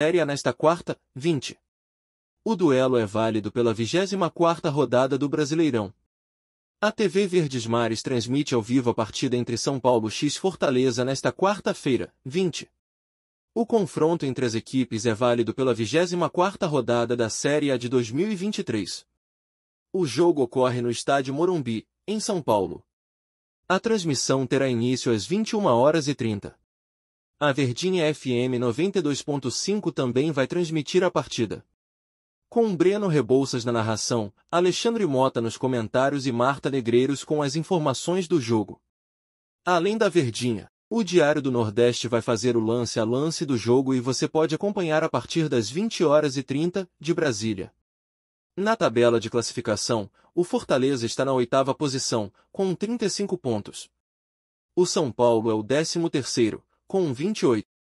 Série nesta quarta, 20. O duelo é válido pela 24ª rodada do Brasileirão. A TV Verdes Mares transmite ao vivo a partida entre São Paulo X Fortaleza nesta quarta-feira, 20. O confronto entre as equipes é válido pela 24ª rodada da Série A de 2023. O jogo ocorre no estádio Morumbi, em São Paulo. A transmissão terá início às 21 horas e 30. A Verdinha FM 92.5 também vai transmitir a partida. Com Breno Rebouças na narração, Alexandre Mota nos comentários e Marta Negreiros com as informações do jogo. Além da Verdinha, o Diário do Nordeste vai fazer o lance a lance do jogo e você pode acompanhar a partir das 20 horas e 30 de Brasília. Na tabela de classificação, o Fortaleza está na oitava posição, com 35 pontos. O São Paulo é o décimo terceiro, com 28.